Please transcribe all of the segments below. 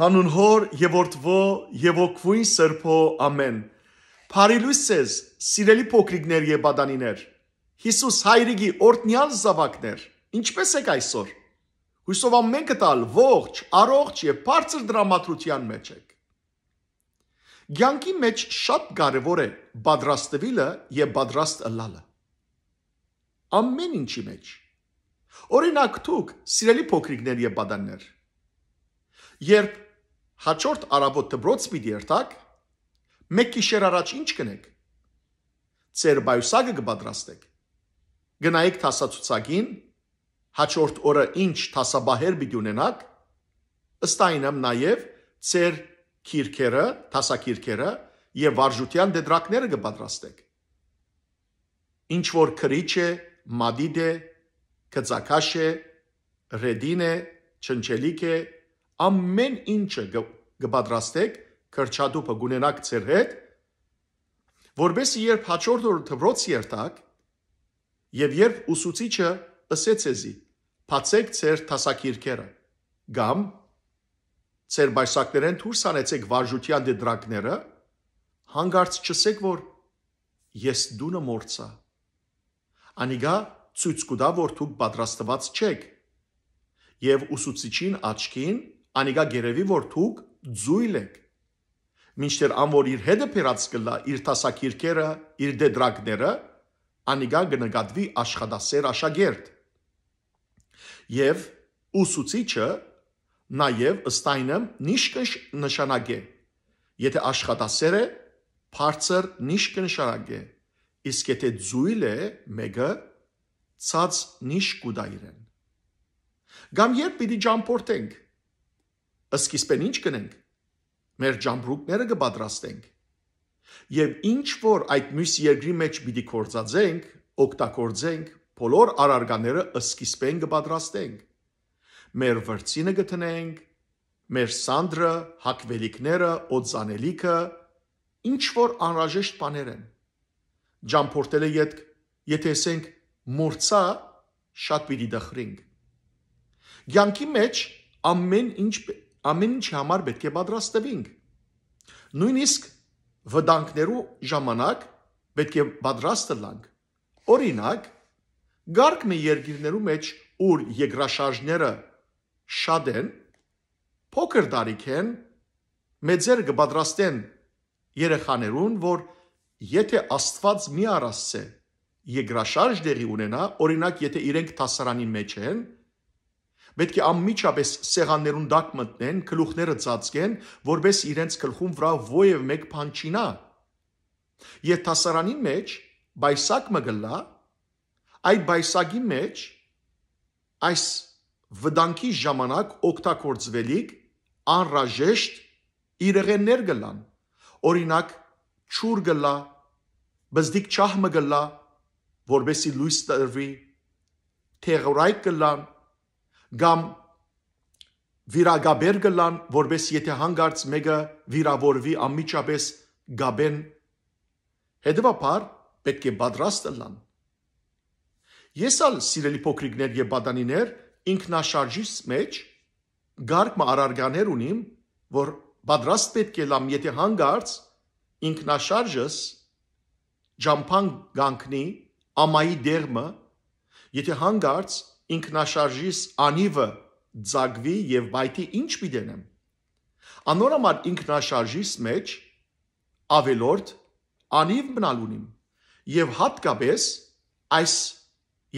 հանուն հոր եւ որդվո եւ օգվույն սրբո ամեն։ Փարի լույսես, սիրելի փոքրիկներ եւ բադանիներ։ Հիսուս հայրիկի օրտնյալ զավակներ, ինչպես եք այսօր։ Հույսով ամեն կտալ ողջ, առողջ եւ բարձր դրամատրության մեջ եք։ Գյանքի մեջ շատ կարևոր է պատրաստվելը եւ պատրաստ ըլլալը։ Ամեն ինչի մեջ։ Օրինակ, դուք, սիրելի փոքրիկներ եւ բադաններ, երբ հաջորդ արաբոտ դբրոց պիտի երթակ, մեկ գիշեր առաջ ինչ կնեք։ Ձեր բայուսակը կպատրաստեք։ Գնայիք տասացուցակին, հաջորդ օրը ինչ տասաբահեր պիտի ունենաք, ըստ այնամ նաև ձեր քիրքերը, տասակիրքերը եւ վարժության դեդրակները կպատրաստեք։ Ինչ որ քրիչ է, մադիդ է, կծակաշ է, ռեդին է, չնչելիկ է, ամեն ինչը կպատրաստեք, կրճատուփը գունենակ ձեր հետ, որբեսի երբ հաջորդ օրը դրոց երթակ եւ երբ ուսուցիչը ըսեցեզի, փացեք ձեր տասակիրքերը կամ ձեր բայսակներեն դուրս անեցեք վարժության դրակները, հանգարց չսեք որ ես դունը մորցա։ Անիգա ցույց կտա որ դուք պատրաստված չեք։ Եվ ուսուցիչին աչքին անիկա գերեւի որ դուք զույլ եք մինչդեռ ամոր իր հետը փերած կլա իր տասակիրքերը իր դեդրակները անիկա կնկատվի աշխատասեր աշակերտ եւ ուսուցիչը նաեւ ըստայնը նիշկնշ նշանագե եթե աշխատասեր է բարձր նիշկն նշանագե իսկ եթե զույլ է մեګه ցած նիշ կուդայրեն Գամ երբ պիտի ճամփորդենք Սկիզբեն ինչ կնենք։ Մեր ջամբրուկները կպատրաստենք։ Եվ ինչ որ այդ մյուս երկրի մեջ պիտի կործածենք, օգտագործենք, բոլոր արարգաները սկիզբեն կպատրաստենք։ Մեր վրցինը գտնենք, մեր սանդրը, հակվելիքները, օձանելիքը, ինչ որ անրաժեշտ բաներ են։ Ջամփորտելը ետ, եթե ասենք մորցա, շատ պիտի դխրինք։ Գյանքի մեջ ամեն ինչ ամեն ինչի համար պետք է պատրաստվենք։ Նույնիսկ վտանգներու ժամանակ պետք է պատրաստ լինենք։ Օրինակ, գարկ մի երկիրներու մեջ ուր եգրաշարժները շատ են, փոքր տարիք են, մեծեր կպատրաստեն երեխաներուն, որ եթե Աստված մի առասցե եգրաշարժ դեղի ունենա, օրինակ, եթե իրենք տասարանին մեջ են, Պետք է անմիջապես սեղաններուն դակ մտնեն, գլուխները ծածկեն, որբես իրենց գլխում վրա ոև մեկ բան չինա։ Եթասարանին մեջ բայսակ մը գլա, այդ բայսակի մեջ այս վտանգի ժամանակ օգտագործվելիք անրաժեշտ իրեղեններ գլան։ Օրինակ ճուր գլա, բզդիկ չահ մը գլա, որբեսի լույս տրվի, թեղորայք գլան, կամ վիրագաբեր կլան, որբես եթե հանգարց մեկը վիրավորվի անմիջապես գաբեն։ Հետևաբար պետք է պատրաստ լան։ Ես ալ սիրելի փոքրիկներ եւ բադանիներ ինքնաշարժից մեջ գարկմ արարգաներ ունիմ, որ պատրաստ պետք է լամ, եթե հանգարց ինքնաշարժս ջամփան գանկնի ամայի դերմը, եթե հանգարց ինքնաշարժիս անիվը ձագվի եւ բայթի ինչ պիտենեմ։ Անոր համար ինքնաշարժիս մեջ ավելորդ անիվ մնալ ունիմ եւ հատկապես այս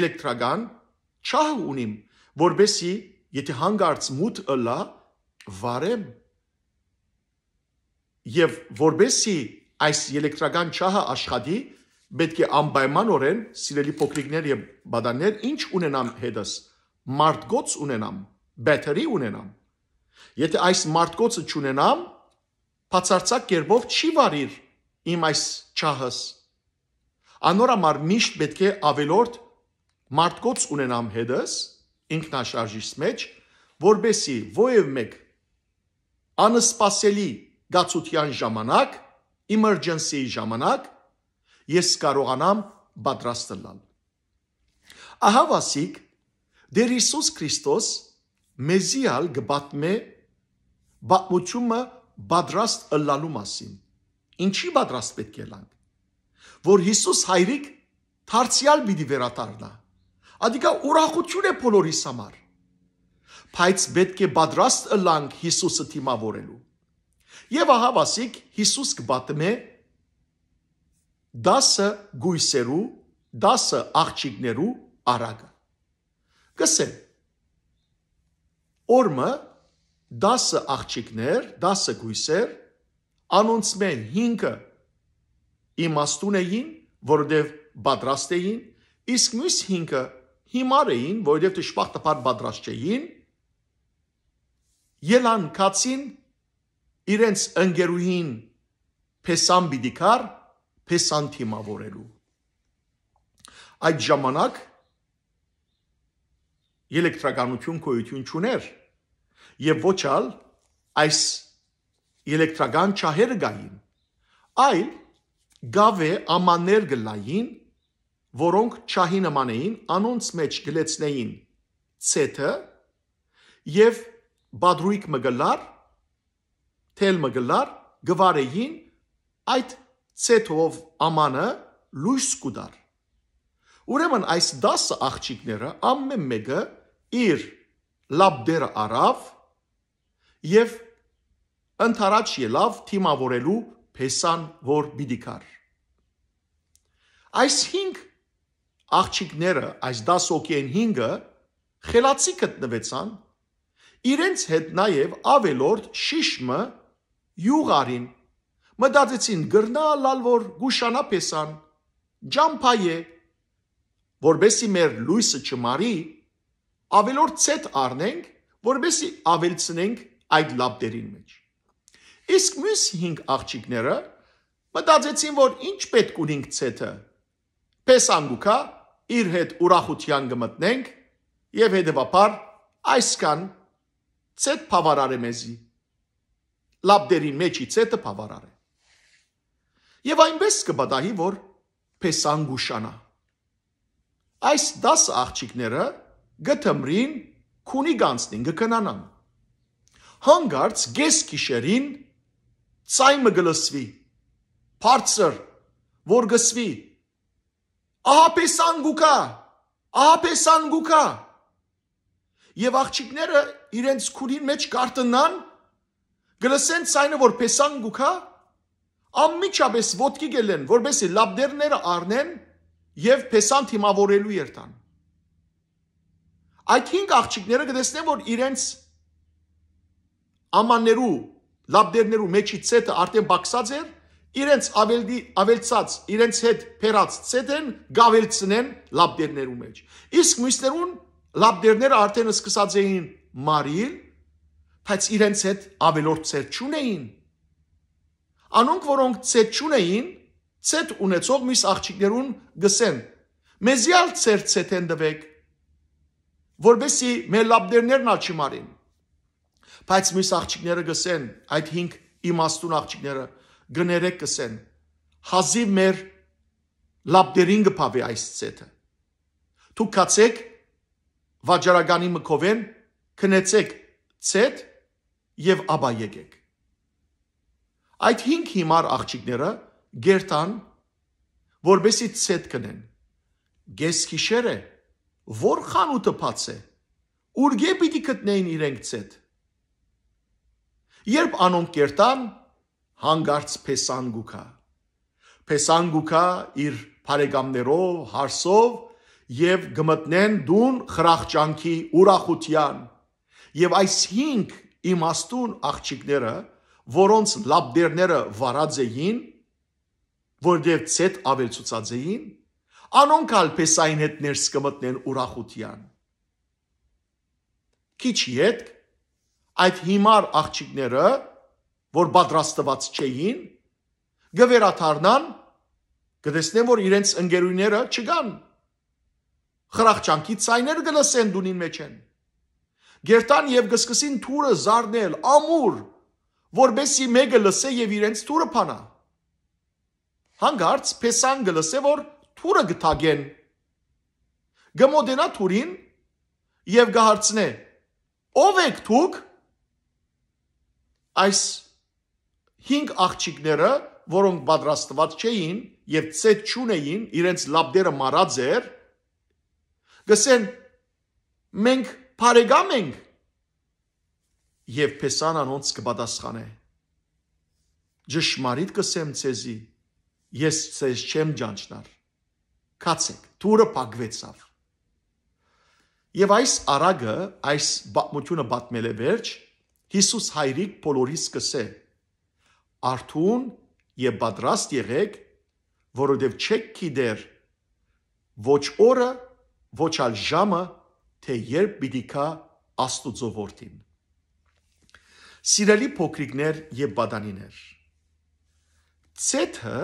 էլեկտրական չահ ունիմ, որբեսի եթե հանգարց մուտ ըլա վարեմ եւ որբեսի այս էլեկտրական չահը աշխատի պետք է անպայմանորեն սիրելի փոքրիկներ եւ բադաններ ինչ ունենամ հետս մարդգոց ունենամ բեթերի ունենամ եթե այս մարդգոցը չունենամ բացարձակ կերպով չի վարիր իմ այս ճահս անորամար միշտ պետք է ավելորդ մարդգոց ունենամ հետս ինքնաշարժիս մեջ որբեսի ովև մեկ անսպասելի գացության ժամանակ emergency ժամանակ ես կարողանամ պատրաստ լինել։ Ահա վասիկ Դեր Հիսուս Քրիստոս մեզի ալ գբատմե բացումը պատրաստ ըլլալու մասին։ Ինչի պատրաստ պետք է լանք։ Որ Հիսուս հայրիկ դարձյալ պիտի վերադառնա։ Ադիկա ուրախություն է բոլորիս համար։ Բայց պետք է պատրաստ ըլլանք Հիսուսը թիմավորելու։ Եվ ահա վասիկ Հիսուս կբատմե 10 գույսերու, 10 աղջիկներու արագը։ Կսեմ։ Օրը 10 աղջիկներ, 10 գույսեր, անոնց մեն 5-ը իմաստուն էին, որովհետև պատրաստ էին, իսկ մյուս 5-ը հիմար էին, որովհետև դժբախտ տպար պատրաստ չէին։ Ելան կացին իրենց ընկերուհին Փեսամ բիդիկար փեսան թիմավորելու։ Այդ ժամանակ էլեկտրականություն գոյություն չուներ եւ ոչ ալ այս էլեկտրական ճահերը գային, այլ գավե ամաներ գլային, որոնք ճահի նման էին, անոնց մեջ գլեցնեին ցեթը եւ բադրուիկ մգլար, թել մգլար գվարեին այդ ցեթով ամանը լույս կուտար։ Ուրեմն այս 10 աղջիկները ամեն մեկը իր լաբդերը առավ եւ ընթարաց ելավ թիմավորելու Փեսան որ պիտի կար։ Այս 5 աղջիկները, այս 10 օկեան 5-ը խելացի գտնվեցան։ Իրենց հետ նաև ավելորդ շիշմը յուղարին մտածեցին գրնա լալ որ գուշանա պեսան ջամփայե որբեսի մեր լույսը չմարի ավելորդ ցետ առնենք որբեսի ավելցնենք այդ լապտերին մեջ իսկ մյուս 5 աղջիկները մտածեցին որ ինչ պետք ունենք ցետը պեսանգուկա իր հետ ուրախության գմտնենք եւ հետեւաբար այսքան ցետ բավարար է մեզի լապտերին մեջի ցետը բավարար է եւ այնպես կպատահի, որ փեսան գուշանա։ Այս 10 աղջիկները գթմրին քունի գանցնին գկնանան։ Հանգարց գես գիշերին ծայմը գլսվի։ Փարցր որ գսվի։ Ահա պեսան գուկա, ահա պեսան գուկա։ Եվ աղջիկները իրենց քունին մեջ կարտնան գլսեն ցայնը որ պեսան գուկա անմիջապես ոտքի գելեն, որբեսի լաբդերները առնեն եւ փեսան թիմավորելու երթան։ Այդ հինգ աղջիկները կտեսնեն, որ իրենց ամաններու լաբդերներու մեջի ցետը արդեն բաքսած էր, իրենց ավելդի ավելցած, իրենց հետ փերած ցետեն գավելցնեն լաբդերներու մեջ։ Իսկ մյուսներուն լաբդերները արդեն սկսած էին մարիլ, բայց իրենց հետ ավելորդ ցեր չունեին Անոնք, որոնք ցետ չունեին, ցետ ունեցող միս աղջիկներուն գսեն. Մեզյալ ցեր ցետեն դվեք, որբեսի մեր լաբդերներն ալ չմարին։ Բայց միս աղջիկները գսեն, այդ 5 իմաստուն աղջիկները գներեք գսեն։ Հազիվ մեր լաբդերին գփավի այս ցետը։ Դուք կացեք վաճառականի մկովեն, քնեցեք ցետ եւ աբա եկեք։ Այդ 5 հիմար աղջիկները գերտան, որբեսի ցետ կնեն։ Գես քիշերը որ խանութը փած է։ Ուր գե պիտի գտնեին իրենք ցետ։ Երբ անոնք կերտան, հանգարց Փեսանգուկա։ Փեսանգուկա իր բարեկամներով, հարսով եւ գմտնեն դուն խրախճանքի ուրախության։ Եվ այս 5 իմաստուն աղջիկները որոնց լաբդերները վարած էին, որտեղ ցետ ավելցուցած էին, անոնք ալպես այն հետ ներս կմտնեն ուրախության։ Քիչ ետ այդ հիմար աղջիկները, որ պատրաստված չէին, գվերաթարնան, գտեսնեն, որ իրենց ընկերուները չգան։ Խրախճանքի ցայներ գլսեն դունին մեջ են։ Գերտան եւ գսկսին թուրը զարնել, ամուր որբեսի մեկը լսե եւ իրենց թուրը փանա։ Հանգարց Փեսան գլսե որ թուրը գտագեն։ Գմոդենա թուրին եւ գահարցնե։ Ո՞վ եք դուք։ Այս հինգ աղջիկները, որոնք պատրաստված չէին եւ ցետ չունեին, իրենց լաբդերը մարած էր, գսեն մենք բարեկամ ենք եւ փեսան անոնց կպատասխանե ճշմարիտ կսեմ ցեզի ես ցեզ չեմ ճանչնար կացեք թուրը փակվեցավ եւ այս արագը այս բացմությունը բացմել է վերջ Հիսուս հայրիկ բոլորիս կսե արթուն եւ պատրաստ եղեք որովհետեւ չեք գիտեր ոչ օրը ոչ ալ ժամը թե երբ պիտի կա աստուծո որդին Սիրելի փոքրիկներ եւ բադանիներ։ Ցեթը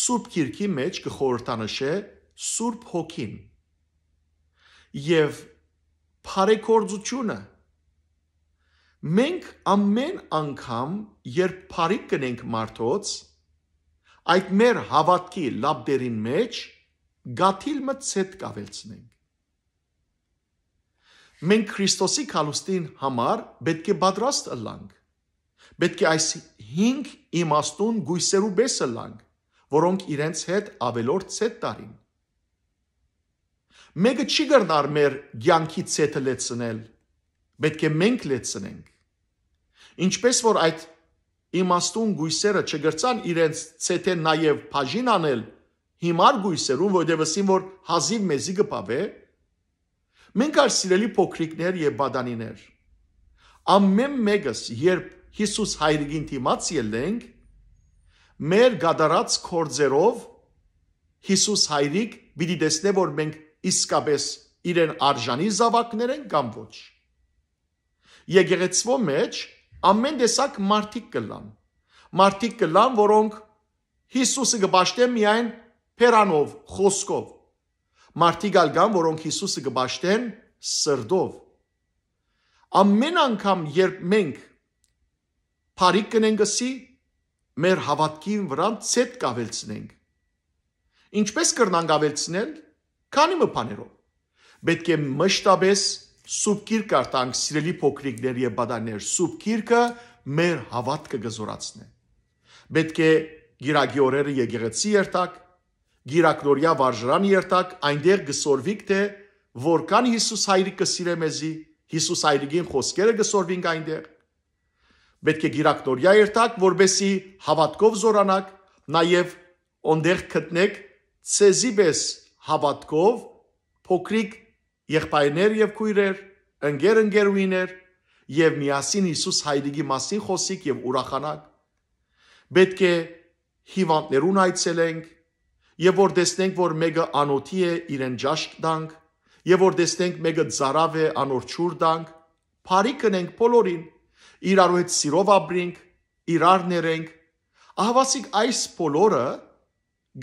Սուրբ Գիրքի մեջ կխորհրդանշե Սուրբ Հոգին։ Եվ բարեկորձությունը մենք ամեն անգամ երբ բարի կնենք մարդոց այդ մեր հավատքի լաբդերին մեջ գաթիլը ցեթ կավելցնենք մենք Քրիստոսի քալուստին համար պետք է պատրաստ լինենք։ Պետք է այս 5 իմաստուն գույսերու պես լինենք, որոնք իրենց հետ ավելորդ ցետ տարին։ Մեկը չի գրնար մեր ցանկի ցետը լեցնել։ Պետք է մենք լեցնենք։ Ինչպես որ այդ իմաստուն գույսերը չգրցան իրենց ցետը նաև բաժին անել հիմար գույսերուն, որտեղ ասին որ հազիվ մեզի գպավե, որ Մենք այս սիրելի փոքրիկներ եւ բադանիներ ամեն մեկս երբ Հիսուս հայրիկին դիմաց ելնենք մեր գադարած կորձերով Հիսուս հայրիկ պիտի տեսնե որ մենք իսկապես իրեն արժանի զավակներ են կամ ոչ Եկեղեցվո մեջ ամեն տեսակ մարդիկ կլան մարդիկ կլան որոնք Հիսուսը գ ប աշտե միայն Պերանով խոսքով Մարդիկ ալ կան, որոնք Հիսուսը կբաշտեն սրդով։ Ամեն անգամ, երբ մենք բարիք կնենք ասի, մեր հավատքի վրա ցետ կավելցնենք։ Ինչպես կրնանք ավելցնել։ Քանի մփաներով։ Պետք է մշտապես սուրբ գիրք արտանք սիրելի փոքրիկներ եւ բադաներ։ Սուրբ գիրքը մեր հավատքը գզորացնի։ Պետք է գիրագի օրերը եկեղեցի երթակ, Գիրակնորյա վարժրանի երտակ այնտեղ գսորվիկ թե որ կան Հիսուս հայրիկը սիրե մեզի, Հիսուս հայրիկին խոսքերը գսորվինք այնտեղ։ Պետք է գիրակնորյա երտակ, որբեսի հավատքով զորանակ, նաև ոնդեղ գտնեք ցեզի պես հավատքով փոքրիկ եղբայրներ եւ քույրեր, ընկեր ընկերուիներ եւ միասին Հիսուս հայրիկի մասին խոսիկ եւ ուրախանակ։ Պետք է հիվանդներուն այցելենք, եւ որ տեսնենք, որ մեկը անոթի է, իրեն ճաշկ տանք, եւ որ տեսնենք մեկը ծարավ է, անորչուր տանք, բարի կնենք բոլորին, իրարու հետ սիրով ապրենք, իրար ներենք։ Ահավասիկ այս բոլորը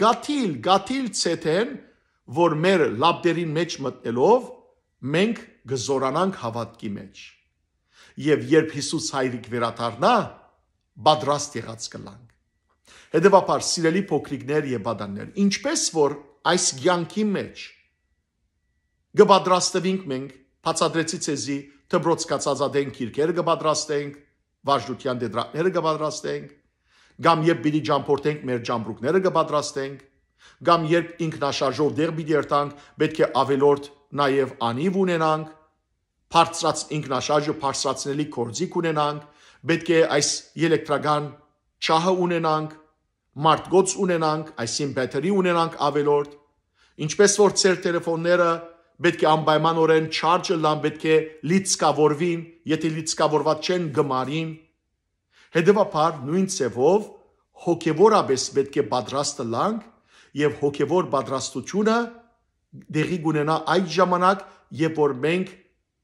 գաթիլ, գաթիլ ցեթեն, որ մեր լաբդերին մեջ մտնելով մենք գզորանանք հավատքի մեջ։ Եվ երբ Հիսուս հայրիկ վերադառնա, պատրաստ եղած կլանք։ Հետևաբար, սիրելի փոքրիկներ եւ բադաններ, ինչպես որ այս ցանկի մեջ գբադրաստվինք մենք, բացադրեցի ցեզի դբրոցկացածադեն քիրկերը գբադրաստենք, վարժության դեդրակները գբադրաստենք, կամ երբ պիտի ճամփորդենք մեր ճամբրուկները կպատրաստենք, կամ երբ ինքնաշարժով դեղ պիտի երթանք, պետք է ավելորդ նաև անիվ ունենանք, բարձրաց ինքնաշարժը բարձրացնելի կորձիկ ունենանք, պետք է այս էլեկտրական ճահը ունենանք, մարդկոց ունենանք, այսին բետերի ունենանք ավելորդ, ինչպես որ ծեր տելեֆոնները պետք է անպայմանորեն չարջը լան պետք է լիցկավորվին, եթե լիցկավորված չեն գմարին։ Հետևաբար նույն ցևով հոգևորապես պետք է պատրաստը լանք եւ հոգևոր պատրաստությունը դեղի գունենա այդ ժամանակ, երբ որ մենք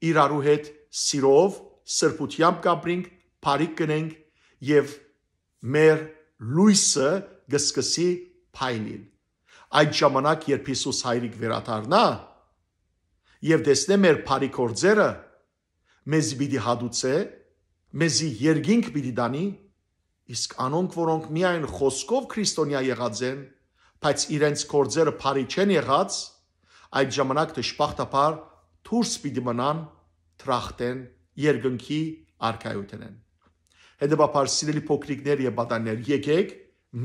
իրարու հետ սիրով, սրբությամբ կապրենք, բարի կնենք եւ մեր լույսը գսկսի փայլին։ Այդ ժամանակ, երբ Հիսուս հայրիկ վերադառնա եւ տեսնե մեր բարի կորձերը, մեզ պիտի հադուցե, մեզի երգինք պիտի դանի, իսկ անոնք, որոնք միայն խոսքով քրիստոնյա եղած են, բայց իրենց կորձերը բարի չեն եղած, այդ ժամանակ դժբախտաբար դուրս պիտի մնան, թրախտեն, երգնքի արքայութենեն։ Հետեւաբար սիրելի փոքրիկներ եւ պատանիներ, եկեք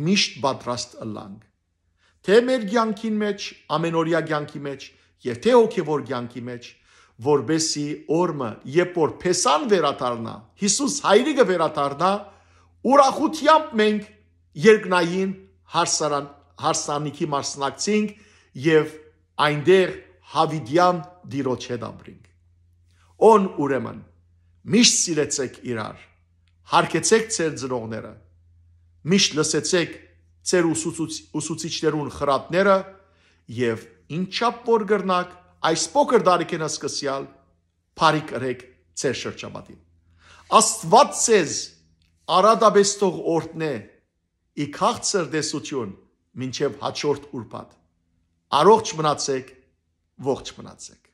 միշտ պատրաստ ըլլանք։ Թե մեր ցանկին մեջ, ամենօրյա ցանկի մեջ եւ թե հոգեվոր ցանկի մեջ, որբեսի օրը, երբ որ Փեսան վերադառնա, Հիսուս հայրիկը վերադառնա, ուրախությամբ մենք երկնային հարսարան հարսանիքի մասնակցենք եւ այնտեղ հավիդյան դիրոջ հետ ապրենք։ Ոն ուրեմն միշտ սիրեցեք իրար Հարկեցեք ձեր ծնողները։ Միշտ լսեցեք ձեր ուսուցիչներուն խրատները եւ ինչապ որ գրնակ այս փոքր դարիքեն ասկսյալ բարի կրեք ձեր շրջապատին։ Աստված ցեզ արադաբեստող օրտնե ի քաղցր դեսություն մինչև հաջորդ ուրբաթ։ Առողջ մնացեք, ողջ մնացեք։